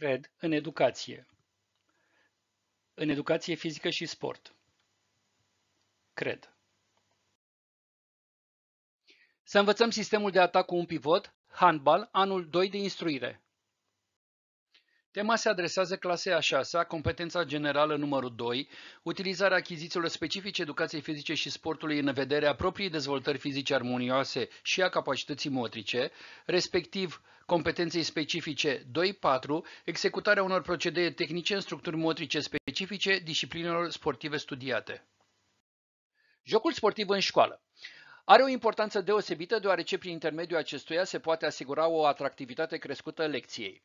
Cred în educație. În educație fizică și sport. Cred. Să învățăm sistemul de atac cu un pivot, handball, anul 2 de instruire. Tema se adresează clasei a 6 competența generală numărul 2, utilizarea achizițiilor specifice educației fizice și sportului în vederea propriei dezvoltări fizice armonioase și a capacității motrice, respectiv competenței specifice 2-4, executarea unor procedee tehnice în structuri motrice specifice disciplinelor sportive studiate. Jocul sportiv în școală are o importanță deosebită deoarece prin intermediul acestuia se poate asigura o atractivitate crescută lecției.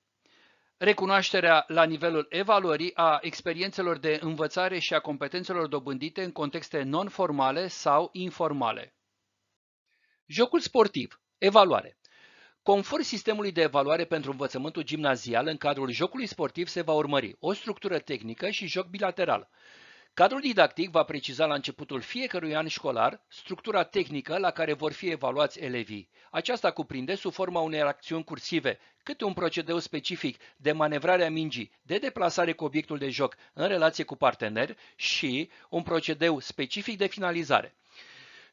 recunoașterea la nivelul evaluării a experiențelor de învățare și a competențelor dobândite în contexte non-formale sau informale. Jocul sportiv. Evaluare. Conform sistemului de evaluare pentru învățământul gimnazial, în cadrul jocului sportiv se va urmări o structură tehnică și joc bilateral. Cadrul didactic va preciza la începutul fiecărui an școlar structura tehnică la care vor fi evaluați elevii. Aceasta cuprinde sub forma unei acțiuni cursive, câte un procedeu specific de manevrare a mingii, de deplasare cu obiectul de joc în relație cu partener și un procedeu specific de finalizare.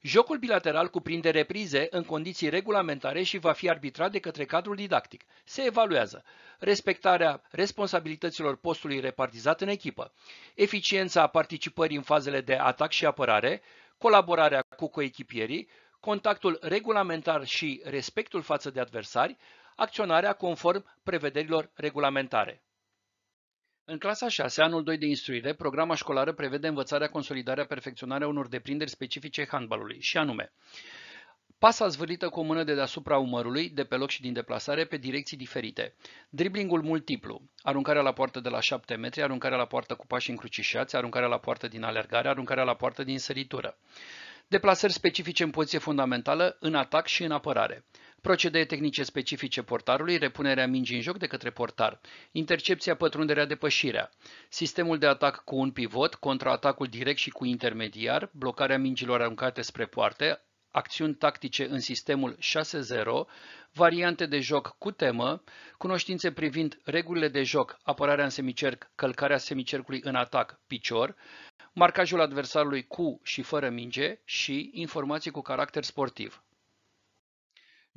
Jocul bilateral cuprinde reprize în condiții regulamentare și va fi arbitrat de către cadrul didactic. Se evaluează respectarea responsabilităților postului repartizat în echipă, eficiența participării în fazele de atac și apărare, colaborarea cu coechipierii, contactul regulamentar și respectul față de adversari, acționarea conform prevederilor regulamentare. În clasa 6, anul 2 de instruire, programa școlară prevede învățarea, consolidarea, perfecționarea unor deprinderi specifice handbalului, și anume Pasa zvârlită cu o mână de deasupra umărului, de pe loc și din deplasare, pe direcții diferite. Driblingul multiplu, aruncarea la poartă de la 7 metri, aruncarea la poartă cu pași încrucișați, aruncarea la poartă din alergare, aruncarea la poartă din săritură. Deplasări specifice în poziție fundamentală, în atac și în apărare. Procedee tehnice specifice portarului, repunerea mingii în joc de către portar, intercepția, pătrunderea, depășirea, sistemul de atac cu un pivot, contraatacul direct și cu intermediar, blocarea mingilor aruncate spre poarte, acțiuni tactice în sistemul 6-0, variante de joc cu temă, cunoștințe privind regulile de joc, apărarea în semicerc, călcarea semicercului în atac, picior, marcajul adversarului cu și fără minge și informații cu caracter sportiv.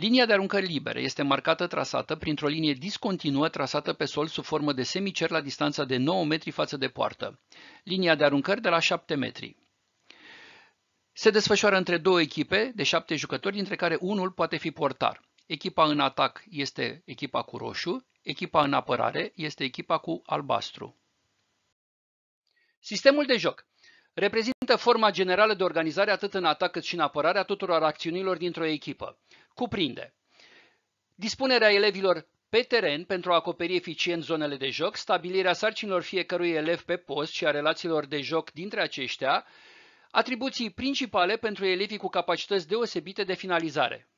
Linia de aruncări libere este marcată trasată printr-o linie discontinuă trasată pe sol sub formă de semicer la distanța de 9 metri față de poartă. Linia de aruncări de la 7 metri. Se desfășoară între două echipe de 7 jucători, dintre care unul poate fi portar. Echipa în atac este echipa cu roșu, echipa în apărare este echipa cu albastru. Sistemul de joc reprezintă forma generală de organizare atât în atac cât și în apărare a tuturor acțiunilor dintr-o echipă. Cuprinde dispunerea elevilor pe teren pentru a acoperi eficient zonele de joc, stabilirea sarcinilor fiecărui elev pe post și a relațiilor de joc dintre aceștia, atribuții principale pentru elevii cu capacități deosebite de finalizare.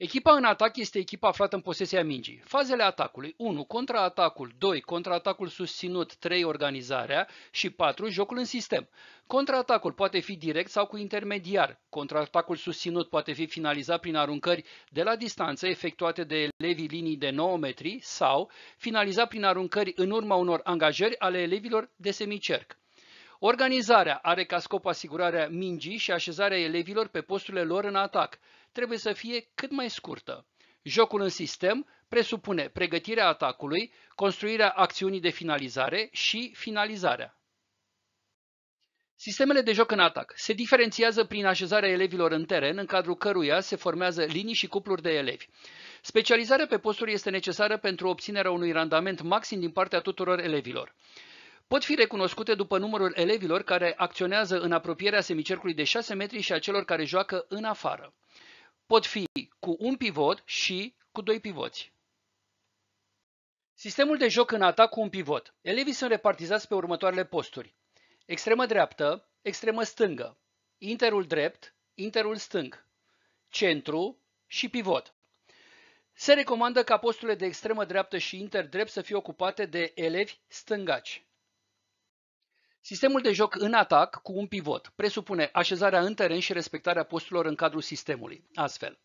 Echipa în atac este echipa aflată în posesia mingii. Fazele atacului 1. Contraatacul 2. Contraatacul susținut 3. Organizarea și 4. Jocul în sistem. Contraatacul poate fi direct sau cu intermediar. Contraatacul susținut poate fi finalizat prin aruncări de la distanță efectuate de elevii linii de 9 metri sau finalizat prin aruncări în urma unor angajări ale elevilor de semicerc. Organizarea are ca scop asigurarea mingii și așezarea elevilor pe posturile lor în atac. Trebuie să fie cât mai scurtă. Jocul în sistem presupune pregătirea atacului, construirea acțiunii de finalizare și finalizarea. Sistemele de joc în atac se diferențiază prin așezarea elevilor în teren, în cadrul căruia se formează linii și cupluri de elevi. Specializarea pe posturi este necesară pentru obținerea unui randament maxim din partea tuturor elevilor pot fi recunoscute după numărul elevilor care acționează în apropierea semicercului de 6 metri și a celor care joacă în afară. Pot fi cu un pivot și cu doi pivoți. Sistemul de joc în atac cu un pivot. Elevii sunt repartizați pe următoarele posturi. Extremă dreaptă, extremă stângă, interul drept, interul stâng, centru și pivot. Se recomandă ca posturile de extremă dreaptă și inter drept să fie ocupate de elevi stângaci. Sistemul de joc în atac cu un pivot presupune așezarea în teren și respectarea posturilor în cadrul sistemului. Astfel,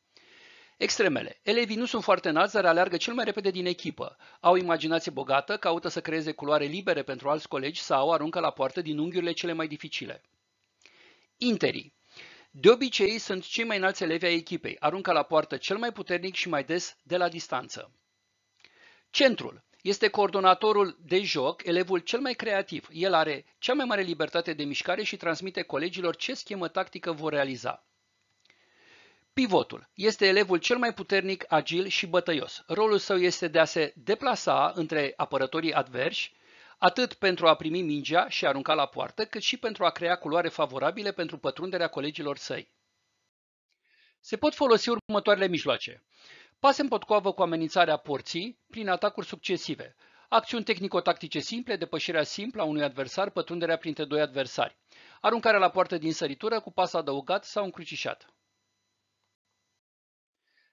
Extremele. Elevii nu sunt foarte înalți, dar aleargă cel mai repede din echipă. Au imaginație bogată, caută să creeze culoare libere pentru alți colegi sau aruncă la poartă din unghiurile cele mai dificile. Interii. De obicei sunt cei mai înalți elevi ai echipei, aruncă la poartă cel mai puternic și mai des de la distanță. Centrul. Este coordonatorul de joc, elevul cel mai creativ. El are cea mai mare libertate de mișcare și transmite colegilor ce schemă tactică vor realiza. Pivotul este elevul cel mai puternic, agil și bătăios. Rolul său este de a se deplasa între apărătorii adversi, atât pentru a primi mingea și arunca la poartă, cât și pentru a crea culoare favorabile pentru pătrunderea colegilor săi. Se pot folosi următoarele mijloace. Pase în potcoavă cu amenințarea porții prin atacuri succesive. Acțiuni tehnico-tactice simple, depășirea simplă a unui adversar, pătrunderea printre doi adversari. Aruncarea la poartă din săritură cu pas adăugat sau încrucișat.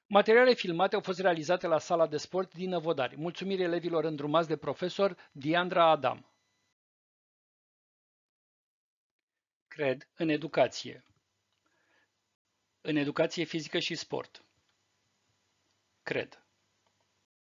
Materiale filmate au fost realizate la sala de sport din Năvodari. Mulțumiri elevilor îndrumați de profesor Diandra Adam. Cred în educație. În educație fizică și sport cred.